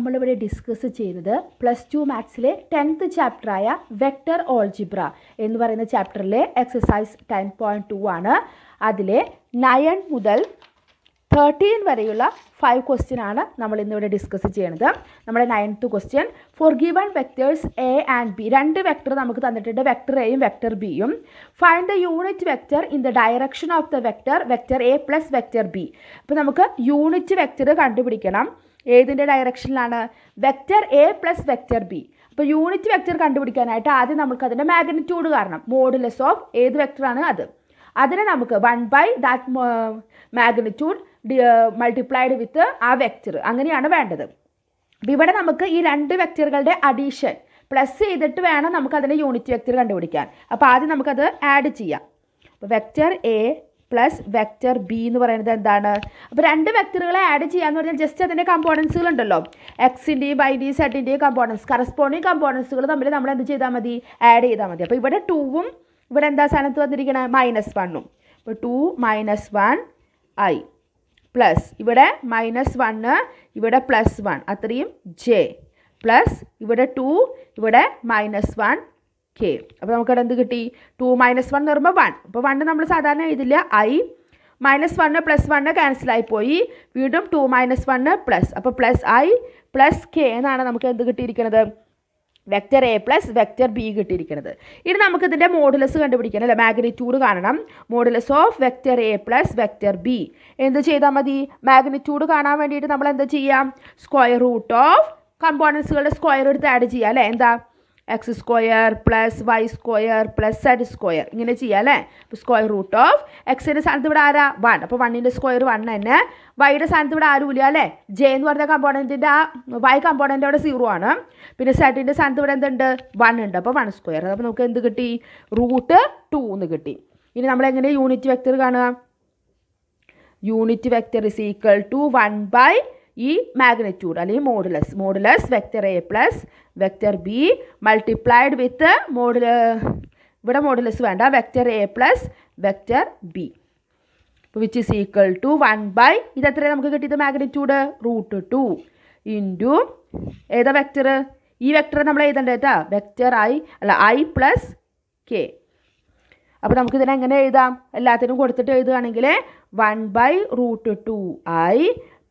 നമ്മളിവിടെ ഡിസ്കസ് ചെയ്തത് plus two മാത്സിലെ ടെൻത്ത് ചാപ്റ്ററായ വെക്ടർ ഓൾജിബ്ര എന്ന് പറയുന്ന ചാപ്റ്ററിലെ എക്സസൈസ് ടെൻ പോയിൻറ്റ് ടു ആണ് അതിലെ നയൻ മുതൽ തേർട്ടീൻ വരെയുള്ള ഫൈവ് ക്വസ്റ്റ്യൻ ആണ് നമ്മൾ ഇന്നിവിടെ ഡിസ്കസ് ചെയ്യുന്നത് നമ്മുടെ ninth question four given vectors A and B രണ്ട് വെക്ടർ നമുക്ക് തന്നിട്ടുണ്ട് വെക്ടർ എയും വെക്ടർ ബിയും find the unit vector in the direction of the vector vector A plus vector B അപ്പോൾ നമുക്ക് യൂണിറ്റ് വെക്ടർ കണ്ടുപിടിക്കണം ഏതിൻ്റെ ഡയറക്ഷനിലാണ് vector A plus vector B അപ്പോൾ യൂണിറ്റ് വെക്റ്റർ കണ്ടുപിടിക്കാനായിട്ട് ആദ്യം നമുക്ക് അതിൻ്റെ മാഗ്നിറ്റ്യൂഡ് കാരണം മോഡുലസ് ഓഫ് ഏത് വെക്റ്ററാണ് അത് അതിനെ നമുക്ക് one by that magnitude multiplied with ആ വെക്റ്റർ അങ്ങനെയാണ് വേണ്ടത് അപ്പോൾ ഇവിടെ നമുക്ക് ഈ രണ്ട് വെക്റ്ററുകളുടെ അഡീഷൻ പ്ലസ് ചെയ്തിട്ട് വേണം നമുക്ക് അതിൻ്റെ യൂണിറ്റ് വെക്റ്റർ കണ്ടുപിടിക്കാൻ അപ്പോൾ ആദ്യം നമുക്കത് ആഡ് ചെയ്യാം അപ്പോൾ vector A plus vector B എന്ന് പറയുന്നത് എന്താണ് അപ്പോൾ രണ്ട് വെക്ടറുകളെ ആഡ് ചെയ്യാന്ന് പറഞ്ഞാൽ ജസ്റ്റ് അതിൻ്റെ കമ്പോണൻസുകൾ ഉണ്ടല്ലോ എക്സിൻ്റെയും വൈൻ്റെയും സെഡിൻ്റെയും കമ്പോണൻസ് കറസ്പോണ്ടിങ് കമ്പോണൻസുകൾ തമ്മിൽ നമ്മൾ എന്ത് ചെയ്താൽ മതി ആഡ് ചെയ്താൽ മതി അപ്പോൾ ഇവിടെ ടൂവും ഇവിടെ എന്താ സ്ഥാനത്ത് വന്നിരിക്കണേ മൈനസ് വണ്ണും അപ്പോൾ two minus one I plus ഇവിടെ മൈനസ് വണ്ണ് ഇവിടെ പ്ലസ് വൺ അത്രയും ജെ പ്ലസ് ഇവിടെ ടു ഇവിടെ മൈനസ് വൺ കെ അപ്പോൾ നമുക്കവിടെ എന്ത് കിട്ടി ടു മൈനസ് വൺ എന്ന് പറയുമ്പോൾ വൺ അപ്പോൾ വൺ നമ്മൾ സാധാരണ എഴുതില്ല I minus one plus one ക്യാൻസലായി പോയി വീണ്ടും ടു മൈനസ് വണ് പ്ലസ് അപ്പോൾ പ്ലസ് ഐ പ്ലസ് കെ എന്നാണ് നമുക്ക് എന്ത് കിട്ടിയിരിക്കുന്നത് vector A plus vector B കിട്ടിയിരിക്കുന്നത് ഇനി നമുക്ക് ഇതിൻ്റെ മോഡുലസ് കണ്ടുപിടിക്കണം അല്ലെ മാഗ്നിറ്റ്യൂഡ് കാണണം modulus of vector A plus vector B എന്ത് ചെയ്താൽ മതി മാഗ്നിറ്റ്യൂഡ് കാണാൻ വേണ്ടിയിട്ട് നമ്മൾ എന്താ ചെയ്യാം സ്ക്വയർ റൂട്ട് ഓഫ് കമ്പോണൻസുകളുടെ സ്ക്വയർ എടുത്ത് ആഡ് ചെയ്യാം അല്ലേ എന്താ X square plus Y square plus Z square ഇങ്ങനെ ചെയ്യാം അല്ലേ അപ്പോൾ സ്ക്വയർ റൂട്ട് ഓഫ് എക്സിൻ്റെ സ്ഥാനത്ത് ഇവിടെ ആരാ വൺ അപ്പോൾ വണ്ണിൻ്റെ സ്ക്വയർ വൺ തന്നെ വൈയുടെ സ്ഥാനത്ത് ഇവിടെ ആരും ഇല്ല അല്ലേ ജെ എന്ന് പറഞ്ഞ കമ്പോണൻറ്റിൻ്റെ ആ വൈ കമ്പോണൻ്റ് അവിടെ സീറോ ആണ് പിന്നെ സെഡിൻ്റെ സ്ഥാനത്ത് ഇവിടെ എന്തുണ്ട് വൺ ഉണ്ട് അപ്പോൾ വൺ സ്ക്വയർ അപ്പോൾ നമുക്ക് എന്ത് കിട്ടി റൂട്ട് ടു എന്ന് കിട്ടി ഇനി നമ്മൾ എങ്ങനെ യൂണിറ്റ് വെക്റ്റർ കാണുക unit vector is equal to one by ഈ മാഗ്നിറ്റ്യൂഡ് അല്ലെങ്കിൽ modulus modulus vector A plus vector B multiplied with മോഡുല ഇവിടെ മോഡുലസ് വേണ്ട vector A plus vector B which is equal to one by ഇത് എത്ര നമുക്ക് കിട്ടിയത് മാഗ്നിറ്റ്യൂഡ് റൂട്ട് ടു ഇൻറ്റു ഏതാ വെക്ടർ ഈ വെക്ടർ നമ്മൾ എഴുതേണ്ടത് കേട്ടോ വെക്ടർ ഐ അല്ല ഐ പ്ലസ് കെ അപ്പോൾ നമുക്കിതിനെങ്ങനെ എഴുതാം എല്ലാത്തിനും കൊടുത്തിട്ട് എഴുതുകയാണെങ്കിൽ one by root two I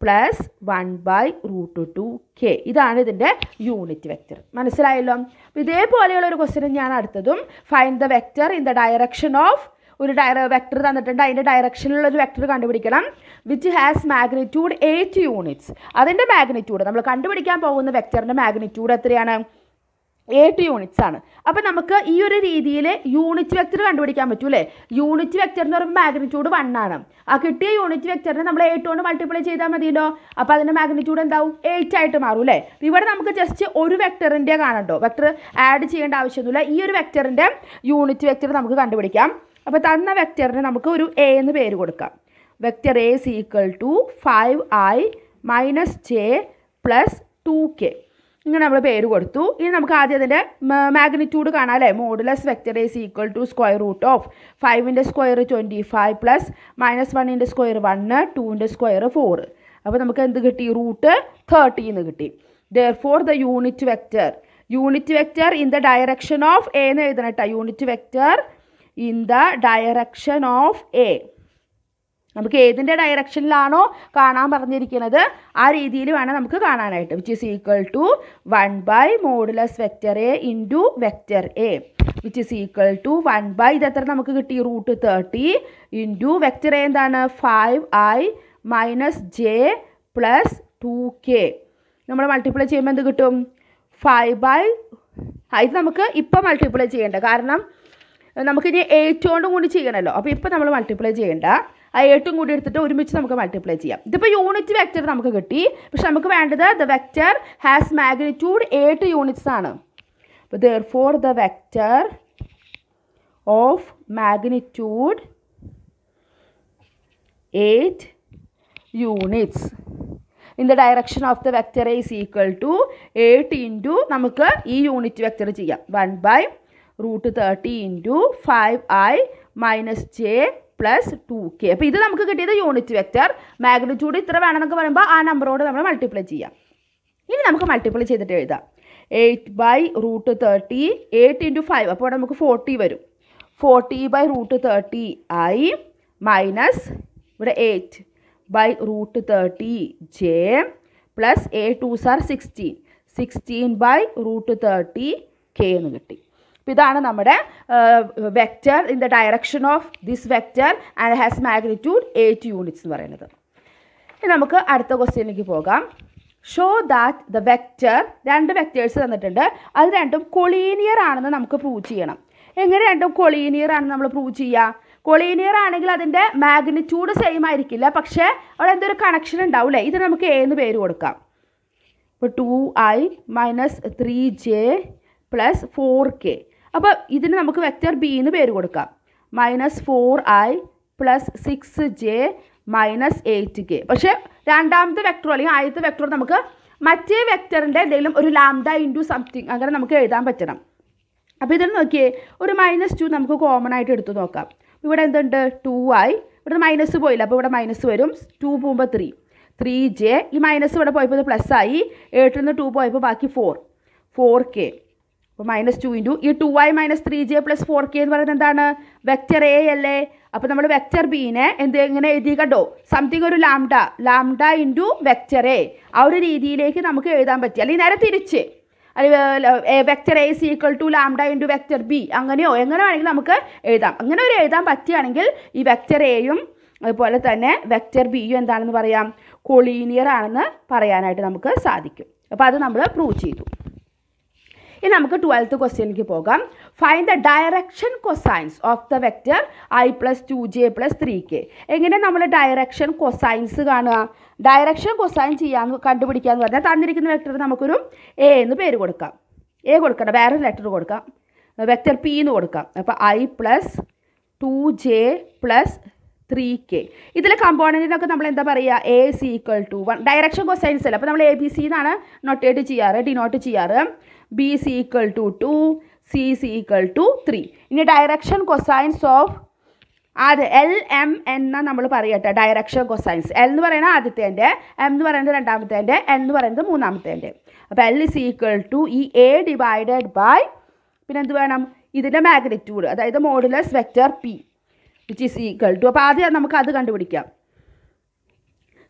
plus one by root two K ഇതാണ് ഇതിൻ്റെ യൂണിറ്റ് വെക്റ്റർ മനസ്സിലായല്ലോ അപ്പോൾ ഇതേപോലെയുള്ള ഒരു ക്വസ്റ്റ്യൻ ഞാൻ അടുത്തതും find the vector in the direction of ഒരു ഡയ വെക്ടർ തന്നിട്ടുണ്ട് അതിൻ്റെ ഡയറക്ഷനിലുള്ള ഒരു വെക്ടർ കണ്ടുപിടിക്കണം which has magnitude eight units അതിൻ്റെ മാഗ്നിറ്റ്യൂഡ് നമ്മൾ കണ്ടുപിടിക്കാൻ പോകുന്ന വെക്ടറിൻ്റെ മാഗ്നിറ്റ്യൂഡ് എത്രയാണ് എയ്റ്റ് യൂണിറ്റ്സ് ആണ് അപ്പോൾ നമുക്ക് ഈ ഒരു രീതിയിൽ യൂണിറ്റ് വെക്റ്റർ കണ്ടുപിടിക്കാൻ അല്ലേ യൂണിറ്റ് വെക്റ്റർ എന്ന് പറയുമ്പോൾ മാഗ്നിറ്റ്യൂഡ് വൺ ആണ് ആ കിട്ടിയ യൂണിറ്റ് വെക്റ്ററിനെ നമ്മൾ എയ്റ്റ് കൊണ്ട് മൾട്ടിപ്ലൈ ചെയ്താൽ മതിയല്ലോ അപ്പോൾ അതിൻ്റെ മാഗ്നിറ്റ്യൂഡ് എന്താവും എയ്റ്റ് ആയിട്ട് മാറും അല്ലേ ഇവിടെ നമുക്ക് ജസ്റ്റ് ഒരു വെക്റ്ററിൻ്റെ കാണണ്ടോ വെക്റ്റർ ആഡ് ചെയ്യേണ്ട ആവശ്യമൊന്നുമില്ല ഈ ഒരു വെക്റ്ററിൻ്റെ യൂണിറ്റ് വെക്റ്റർ നമുക്ക് കണ്ടുപിടിക്കാം അപ്പോൾ തന്ന വെക്ടറിന് നമുക്ക് ഒരു എ എന്ന് പേര് കൊടുക്കാം vector A equal to five I minus J plus two K ഇങ്ങനെ നമ്മൾ പേര് കൊടുത്തു ഇനി നമുക്ക് ആദ്യം അതിൻ്റെ മാഗ്നിറ്റ്യൂഡ് കാണാം അല്ലേ modulus vector is equal to square root of ഫൈവിൻ്റെ square twenty five plus minus വണ്ണിൻ്റെ സ്ക്വയർ വണ്ണ് ടുവിൻ്റെ സ്ക്വയർ ഫോർ അപ്പോൾ നമുക്ക് എന്ത് കിട്ടി റൂട്ട് എന്ന് കിട്ടി therefore the unit vector unit vector in the direction of A എന്ന് എഴുതണം കേട്ടോ unit vector in the direction of A നമുക്ക് ഏതിൻ്റെ ഡയറക്ഷനിലാണോ കാണാൻ പറഞ്ഞിരിക്കുന്നത് ആ രീതിയിൽ വേണം നമുക്ക് കാണാനായിട്ട് which is equal to one by modulus vector A into vector A which is equal to one by ഇത് എത്ര നമുക്ക് കിട്ടി root thirty into vector A എന്താണ് five I minus J plus two K നമ്മൾ മൾട്ടിപ്ലൈ ചെയ്യുമ്പോൾ എന്ത് കിട്ടും five by ഇത് നമുക്ക് ഇപ്പം മൾട്ടിപ്ലൈ ചെയ്യേണ്ട കാരണം നമുക്കിനി എയ്റ്റ് കൊണ്ടും കൂടി ചെയ്യണമല്ലോ അപ്പോൾ ഇപ്പം നമ്മൾ മൾട്ടിപ്ലൈ ചെയ്യേണ്ട ആ എട്ടും കൂടി എടുത്തിട്ട് ഒരുമിച്ച് നമുക്ക് മൾട്ടിപ്ലൈ ചെയ്യാം ഇതിപ്പോൾ യൂണിറ്റ് വെക്റ്റർ നമുക്ക് കിട്ടി പക്ഷെ നമുക്ക് വേണ്ടത് ദ വെക്റ്റർ ഹാസ് മാഗ്നിറ്റ്യൂഡ് എട്ട് യൂണിറ്റ്സ് ആണ് അപ്പോൾ therefore the vector of magnitude eight units in the direction of the vector is equal to eight into നമുക്ക് ഈ യൂണിറ്റ് വെക്റ്റർ ചെയ്യാം one by root thirty into five I minus J plus two K അപ്പോൾ ഇത് നമുക്ക് കിട്ടിയത് unit vector magnitude ഇത്ര വേണമെന്നൊക്കെ പറയുമ്പോൾ ആ നമ്പറോട് നമ്മൾ മൾട്ടിപ്ലൈ ചെയ്യാം ഇനി നമുക്ക് മൾട്ടിപ്ലൈ ചെയ്തിട്ട് എഴുതാം eight by root thirty eight into five അപ്പോൾ നമുക്ക് ഫോർട്ടി വരും ഫോർട്ടി ബൈ റൂട്ട് തേർട്ടി ആയി മൈനസ് ഇവിടെ eight by root thirty J plus എ ടു സാർ sixteen sixteen by root thirty K എന്ന് കിട്ടി അപ്പോൾ ഇതാണ് നമ്മുടെ vector in the direction of this vector and has magnitude eight units എന്ന് പറയുന്നത് ഇനി നമുക്ക് അടുത്ത ക്വസ്റ്റ്യനിലേക്ക് പോകാം ഷോ ദാറ്റ് ദ വെക്റ്റർ രണ്ട് വെക്റ്റേഴ്സ് തന്നിട്ടുണ്ട് അത് രണ്ടും കൊളീനിയർ ആണെന്ന് നമുക്ക് പ്രൂവ് ചെയ്യണം എങ്ങനെ രണ്ടും കൊളീനിയർ ആണെന്ന് നമ്മൾ പ്രൂവ് ചെയ്യുക കൊളീനിയർ ആണെങ്കിൽ അതിൻ്റെ മാഗ്നിറ്റ്യൂഡ് സെയിം ആയിരിക്കില്ല പക്ഷേ അവിടെ എന്തൊരു കണക്ഷൻ ഉണ്ടാവില്ലേ ഇത് നമുക്ക് എ എന്ന് പേര് കൊടുക്കാം ഇപ്പോൾ two I minus three J plus four K അപ്പോൾ ഇതിന് നമുക്ക് വെക്റ്റർ ബി എന്ന് പേര് കൊടുക്കാം minus four I plus six J minus eight K പക്ഷേ രണ്ടാമത്തെ വെക്ടറോ അല്ലെങ്കിൽ ആദ്യത്തെ വെക്ടറോ നമുക്ക് മറ്റേ വെക്ടറിൻ്റെ എന്തെങ്കിലും ഒരു ലാംഡ ഇൻറ്റു സംതിങ് അങ്ങനെ നമുക്ക് എഴുതാൻ പറ്റണം അപ്പോൾ ഇതിൽ നോക്കിയേ ഒരു മൈനസ് ടു നമുക്ക് കോമൺ ആയിട്ട് എടുത്തു നോക്കാം ഇവിടെ എന്തുണ്ട് ടു ആയി ഇവിടെ മൈനസ് പോയില്ല അപ്പോൾ ഇവിടെ മൈനസ് വരും ടു പോകുമ്പോൾ ത്രീ ത്രീ ജെ ഈ മൈനസ് ഇവിടെ പോയപ്പോൾ ഇത് പ്ലസ് ആയി എയ്റ്റിൽ നിന്ന് ടു പോയപ്പോൾ ബാക്കി ഫോർ ഫോർ കെ അപ്പോൾ മൈനസ് ടു ഇൻറ്റു ഈ two Y minus three J plus four K എന്ന് പറയുന്നത് എന്താണ് വെക്റ്റർ എ അല്ലേ അപ്പോൾ നമ്മൾ വെക്റ്റർ ബീനെ എന്ത് ഇങ്ങനെ എഴുതി കണ്ടോ സംതിങ് ഒരു lambda lambda into vector A ആ ഒരു രീതിയിലേക്ക് നമുക്ക് എഴുതാൻ പറ്റി അല്ലെങ്കിൽ നേരെ തിരിച്ച് അല്ലെങ്കിൽ vector A C equal to lambda into vector B അങ്ങനെയോ എങ്ങനെ വേണമെങ്കിൽ നമുക്ക് എഴുതാം അങ്ങനെ ഒരു എഴുതാൻ പറ്റുകയാണെങ്കിൽ ഈ വെക്റ്റർ എയും അതുപോലെ തന്നെ വെക്റ്റർ ബിയും എന്താണെന്ന് പറയാം കൊളീനിയർ ആണെന്ന് പറയാനായിട്ട് നമുക്ക് സാധിക്കും അപ്പോൾ അത് നമ്മൾ പ്രൂവ് ചെയ്തു ഇനി നമുക്ക് ട്വൽത്ത് ക്വസ്റ്റ്യനിലേക്ക് പോകാം find the direction cosines of the vector I plus two J plus three K എങ്ങനെ നമ്മൾ ഡയറക്ഷൻ കൊസൈൻസ് കാണുക ഡയറക്ഷൻ കൊസൈൻ ചെയ്യാന്ന് കണ്ടുപിടിക്കുക എന്ന് പറഞ്ഞാൽ തന്നിരിക്കുന്ന വെക്റ്റർ നമുക്കൊരു എ എന്ന് പേര് കൊടുക്കാം എ കൊടുക്കണം വേറെ ലെറ്റർ കൊടുക്കാം വെക്റ്റർ പി എന്ന് കൊടുക്കാം അപ്പോൾ I plus two J plus three K ഇതിലെ കമ്പോണൻറ്റിനൊക്കെ നമ്മൾ എന്താ പറയുക A C equal to one direction cosines അല്ല അപ്പോൾ നമ്മൾ എ ബി സി എന്നാണ് നൊട്ടേറ്റ് ചെയ്യാറ് ഡിനോട്ട് ചെയ്യാറ് B C equal to two C C equal to three ഇനി ഡയറക്ഷൻ കൊസൈൻസ് ഓഫ് അത് എൽ എം എന്ന നമ്മൾ പറയട്ടെ ഡയറക്ഷൻ കൊസൈൻസ് എൽ എന്ന് പറയുന്നത് ആദ്യത്തേൻ്റെ എം എന്ന് പറയുന്നത് രണ്ടാമത്തേൻ്റെ എൻ എന്ന് പറയുന്നത് മൂന്നാമത്തേൻ്റെ അപ്പോൾ എൽ ഇസ് ഈക്വൽ ടു ഈ എ ഡിവൈഡഡ് ബൈ പിന്നെ എന്ത് വേണം ഇതിൻ്റെ മാഗ്നിറ്റ്യൂഡ് അതായത് modulus vector P which is equal to അപ്പോൾ ആദ്യം നമുക്ക് അത് കണ്ടുപിടിക്കാം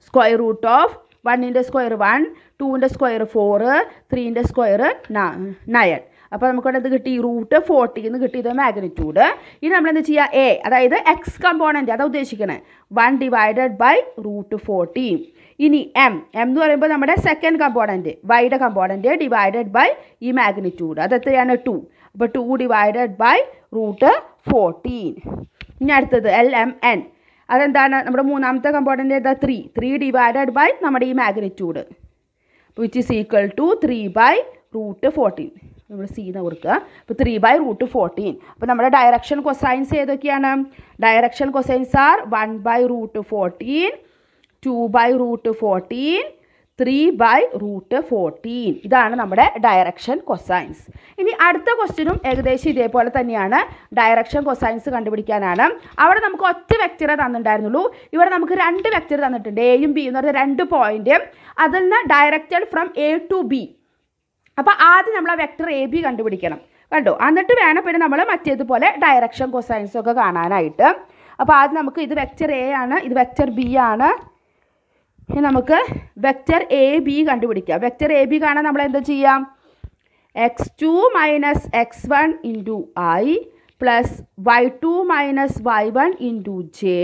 സ്ക്വയർ റൂട്ട് ഓഫ് വണ്ണിൻ്റെ സ്ക്വയർ വൺ ടുവിൻ്റെ സ്ക്വയർ ഫോറ് ത്രീൻ്റെ സ്ക്വയർ നയൻ അപ്പോൾ നമുക്കിവിടെ ഇത് കിട്ടി റൂട്ട് ഫോർട്ടിന്ന് കിട്ടിയത് മാഗ്നിറ്റ്യൂഡ് ഇനി നമ്മൾ എന്ത് ചെയ്യുക എ അതായത് എക്സ് കമ്പോണൻറ്റ് അതാണ് ഉദ്ദേശിക്കണേ one divided by root forty ഇനി എം എം എന്ന് പറയുമ്പോൾ നമ്മുടെ സെക്കൻഡ് കമ്പോണൻറ്റ് വൈയുടെ കമ്പോണൻറ്റ് ഡിവൈഡഡ് ബൈ ഈ മാഗ്നിറ്റ്യൂഡ് അത് എത്രയാണ് ടു അപ്പോൾ two divided by root fourteen ഇനി അടുത്തത് എൽ എം എൻ അതെന്താണ് നമ്മുടെ മൂന്നാമത്തെ കമ്പോണൻ്റ് ഏതാ ത്രീ ത്രീ ഡിവൈഡഡ് ബൈ നമ്മുടെ ഈ magnitude which is equal to three by root fourteen നമ്മൾ സീന്ന് കൊടുക്കുക അപ്പോൾ ത്രീ ബൈ റൂട്ട് ഫോർട്ടീൻ അപ്പോൾ നമ്മുടെ ഡയറക്ഷൻ കൊസൈൻസ് ഏതൊക്കെയാണ് direction cosines are one by root fourteen two by root fourteen three by root fourteen ഇതാണ് നമ്മുടെ ഡയറക്ഷൻ കൊസൈൻസ് ഇനി അടുത്ത ക്വസ്റ്റ്യനും ഏകദേശം ഇതേപോലെ തന്നെയാണ് ഡയറക്ഷൻ കൊസൈൻസ് കണ്ടുപിടിക്കാനാണ് അവിടെ നമുക്ക് ഒറ്റ വെക്റ്ററെ തന്നിട്ടുണ്ടായിരുന്നുള്ളൂ ഇവിടെ നമുക്ക് രണ്ട് വെക്റ്റർ തന്നിട്ടുണ്ട് എയും ബിയും എന്ന് പറഞ്ഞ രണ്ട് പോയിന്റ് അതിൽ നിന്ന് directed from A to B അപ്പോൾ ആദ്യം നമ്മൾ ആ വെക്റ്റർ എ ബി കണ്ടുപിടിക്കണം കണ്ടോ എന്നിട്ട് വേണം പിന്നെ നമ്മൾ മറ്റേതുപോലെ ഡയറക്ഷൻ കൊസൈൻസ് ഒക്കെ കാണാനായിട്ട് അപ്പോൾ ആദ്യം നമുക്ക് ഇത് വെക്റ്റർ എ ആണ് ഇത് വെക്റ്റർ ബി ആണ് ഇനി നമുക്ക് വെക്റ്റർ എ ബി കണ്ടുപിടിക്കാം വെക്റ്റർ എ ബി കാണാൻ നമ്മൾ എന്താ ചെയ്യാം x two minus x one into i plus y two minus y one into j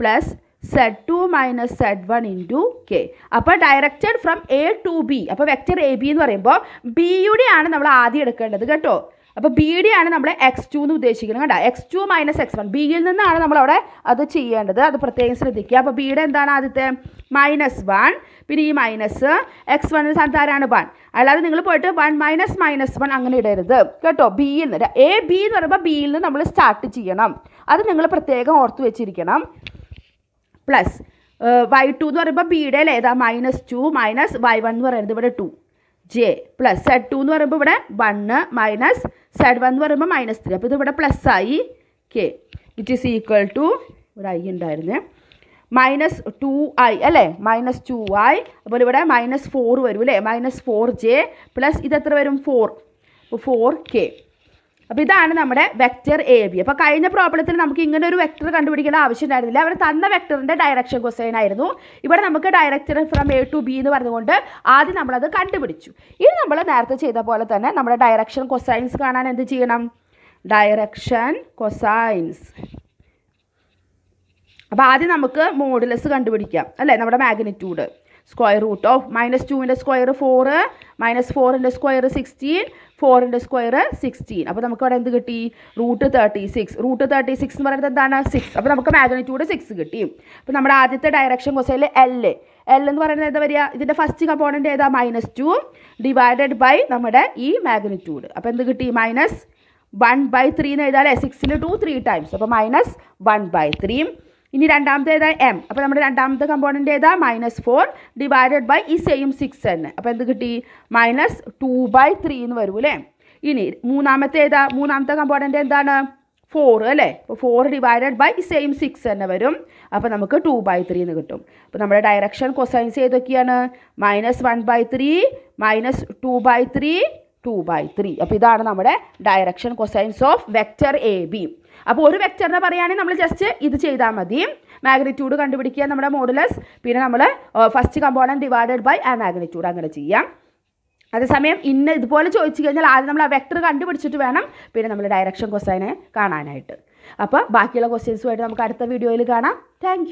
plus z two minus z one into k അപ്പോൾ directed from A to B അപ്പോൾ vector A B എന്ന് പറയുമ്പോൾ ബിയുടെ ആണ് നമ്മൾ ആദ്യം എടുക്കേണ്ടത് കേട്ടോ അപ്പോൾ ബി ഡി ആണ് നമ്മൾ എക്സ് ടു എന്ന് ഉദ്ദേശിക്കുന്നത് കേട്ടോ x two minus x one ബിയിൽ നിന്നാണ് നമ്മളവിടെ അത് ചെയ്യേണ്ടത് അത് പ്രത്യേകം ശ്രദ്ധിക്കുക അപ്പോൾ ബിയുടെ എന്താണ് ആദ്യത്തെ മൈനസ് വൺ പിന്നെ ഈ മൈനസ് എക്സ് വൺ സാധാരണ വൺ അല്ലാതെ നിങ്ങൾ പോയിട്ട് വൺ മൈനസ് മൈനസ് വൺ അങ്ങനെ ഇടരുത് കേട്ടോ ബിയിൽ നിന്ന് എ ബി എന്ന് പറയുമ്പോൾ ബിയിൽ നിന്ന് നമ്മൾ സ്റ്റാർട്ട് ചെയ്യണം അത് നിങ്ങൾ പ്രത്യേകം ഓർത്ത് വെച്ചിരിക്കണം പ്ലസ് വൈ ടു എന്ന് പറയുമ്പോൾ ബിയുടെ ഏതാ minus two minus y one എന്ന് പറയുന്നത് ഇവിടെ two J plus z two എന്ന് പറയുമ്പോൾ ഇവിടെ വണ്ണ് മൈനസ് സൈഡ് വൺ എന്ന് പറയുമ്പോൾ മൈനസ് ത്രീ അപ്പോൾ ഇതിവിടെ പ്ലസ് ആയി k it is equal to ഇവിടെ ഐ ഉണ്ടായിരുന്നേ മൈനസ് ടു ഐ അല്ലേ മൈനസ് ടു ഐ അതുപോലെ ഇവിടെ മൈനസ് ഫോർ വരും അല്ലേ മൈനസ് ഫോർ ജെ പ്ലസ് ഇത് എത്ര വരും ഫോർ ഫോർ കെ അപ്പോൾ ഇതാണ് നമ്മുടെ വെക്റ്റർ എ ബി അപ്പോൾ കഴിഞ്ഞ പ്രോബ്ലത്തിൽ നമുക്ക് ഇങ്ങനെ ഒരു വെക്റ്റർ കണ്ടുപിടിക്കേണ്ട ആവശ്യം ഉണ്ടായിരുന്നില്ല അവർ തന്ന വെക്ടറിൻ്റെ ഡയറക്ഷൻ കൊസൈൻ ആയിരുന്നു ഇവിടെ നമുക്ക് director from A to B എന്ന് പറഞ്ഞുകൊണ്ട് ആദ്യം നമ്മളത് കണ്ടുപിടിച്ചു ഇനി നമ്മൾ നേരത്തെ ചെയ്ത പോലെ തന്നെ നമ്മുടെ ഡയറക്ഷൻ കൊസൈൻസ് കാണാൻ എന്ത് ചെയ്യണം ഡയറക്ഷൻ കൊസൈൻസ് അപ്പോൾ ആദ്യം നമുക്ക് മോഡുലസ് കണ്ടുപിടിക്കാം അല്ലേ നമ്മുടെ magnitude square root of minus ടുവിൻ്റെ സ്ക്വയർ ഫോറ് മൈനസ് ഫോറിൻ്റെ സ്ക്വയർ സിക്സ്റ്റീൻ ഫോറിൻ്റെ സ്ക്വയർ സിക്സ്റ്റീൻ അപ്പോൾ നമുക്ക് അവിടെ എന്ത് കിട്ടി root thirty six root thirty six എന്ന് പറയുന്നത് എന്താണ് സിക്സ് അപ്പോൾ നമുക്ക് മാഗ്നിറ്റ്യൂഡ് സിക്സ് കിട്ടി അപ്പോൾ നമ്മുടെ ആദ്യത്തെ ഡയറക്ഷൻ കൊസയിൽ എൽ എൽ എന്ന് പറയുന്നത് എന്താ വരിക ഇതിൻ്റെ ഫസ്റ്റ് കമ്പോണൻ്റ് ഏതാ മൈനസ് ടു ഡിവൈഡഡ് ബൈ നമ്മുടെ ഈ മാഗ്നിറ്റ്യൂഡ് അപ്പോൾ എന്ത് കിട്ടി മൈനസ് വൺ ബൈ ത്രീ എന്ന് എഴുതാലേ സിക്സിൻ്റെ ടു ത്രീ ടൈംസ് അപ്പോൾ മൈനസ് വൺ ബൈ ത്രീ ഇനി രണ്ടാമത്തെ ഏതാ എം അപ്പോൾ നമ്മുടെ രണ്ടാമത്തെ കമ്പോണൻ്റ് ഏതാ മൈനസ് ഫോർ ഡിവൈഡഡ് ബൈ ഈ സെയിം സിക്സ് തന്നെ അപ്പോൾ എന്ത് കിട്ടി മൈനസ് ടു ബൈ ത്രീ എന്ന് വരും അല്ലേ ഇനി മൂന്നാമത്തെ ഏതാ മൂന്നാമത്തെ കമ്പോണൻ്റ് എന്താണ് ഫോർ അല്ലേ അപ്പോൾ four divided by same six തന്നെ വരും അപ്പോൾ നമുക്ക് ടു ബൈ ത്രീ എന്ന് കിട്ടും അപ്പോൾ നമ്മുടെ ഡയറക്ഷൻ കൊസൈൻസ് ഏതൊക്കെയാണ് minus one by three minus two by three two by three അപ്പോൾ ഇതാണ് നമ്മുടെ direction cosines of vector A B അപ്പോൾ ഒരു വെക്റ്ററിനെ പറയുകയാണെങ്കിൽ നമ്മൾ ജസ്റ്റ് ഇത് ചെയ്താൽ മതി മാഗ്നിറ്റ്യൂഡ് കണ്ടുപിടിക്കുക നമ്മുടെ മോഡുലസ് പിന്നെ നമ്മൾ ഫസ്റ്റ് കമ്പോണൻറ്റ് ഡിവൈഡഡ് ബൈ ആ മാഗ്നിറ്റ്യൂഡ് അങ്ങനെ ചെയ്യാം അതേസമയം ഇന്ന് ഇതുപോലെ ചോദിച്ചു കഴിഞ്ഞാൽ ആദ്യം നമ്മൾ ആ വെക്ടർ കണ്ടുപിടിച്ചിട്ട് വേണം പിന്നെ നമ്മൾ ഡയറക്ഷൻ കൊസൈനെ കാണാനായിട്ട് അപ്പോൾ ബാക്കിയുള്ള ക്വസ്റ്റ്യൻസുമായിട്ട് നമുക്ക് അടുത്ത വീഡിയോയിൽ കാണാം താങ്ക്